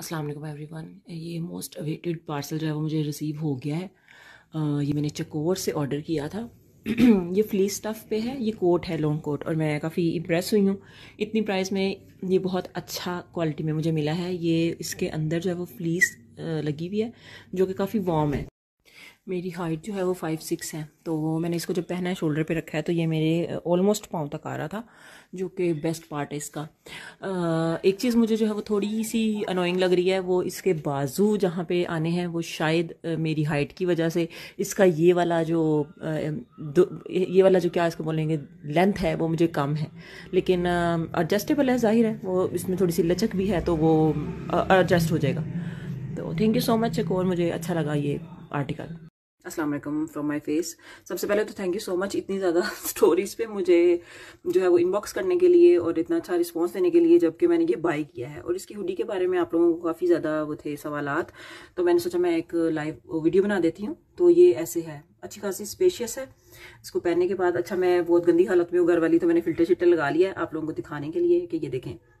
Aslam every everyone ये most awaited parcel जो है वो मुझे रिसीव हो गया है आ, ये मैंने चकोर से ऑर्डर किया था ये फ्ली स्टफ़ पे है ये कोट है लॉन्ग कोट और मैं काफ़ी इम्प्रेस हुई हूँ इतनी प्राइस में ये बहुत अच्छा क्वालिटी में मुझे मिला है ये इसके अंदर जो है वो फ्लीस लगी हुई है जो कि काफ़ी वार्म है मेरी हाइट जो है वो फाइव सिक्स है तो मैंने इसको जब पहना है शोल्डर पे रखा है तो ये मेरे ऑलमोस्ट uh, पाँव तक आ रहा था जो कि बेस्ट पार्ट है इसका uh, एक चीज़ मुझे जो है वो थोड़ी सी अनोइंग लग रही है वो इसके बाजू जहाँ पे आने हैं वो शायद uh, मेरी हाइट की वजह से इसका ये वाला जो um, ये वाला जो क्या इसको बोलेंगे लेंथ है वो मुझे कम है लेकिन एडजस्टेबल um, है ज़ाहिर है वो इसमें थोड़ी सी लचक भी है तो वो एडजस्ट हो जाएगा तो थैंक यू सो मच एक और मुझे अच्छा लगा ये आर्टिकल अस्सलाम वालेकुम फ्रॉम माय फेस सबसे पहले तो थैंक यू सो मच इतनी ज़्यादा स्टोरीज़ पे मुझे जो है वो इनबॉक्स करने के लिए और इतना अच्छा रिस्पांस देने के लिए जबकि मैंने ये बाई किया है और इसकी हुडी के बारे में आप लोगों को काफ़ी ज़्यादा वो थे सवाल तो मैंने सोचा मैं एक लाइव वीडियो बना देती हूँ तो ये ऐसे है अच्छी खासी स्पेशियस है इसको पहनने के बाद अच्छा मैं बहुत गंदी हालत में हूँ घर वाली तो मैंने फिल्टर शिल्टर लगा लिया है आप लोगों को दिखाने के लिए कि ये देखें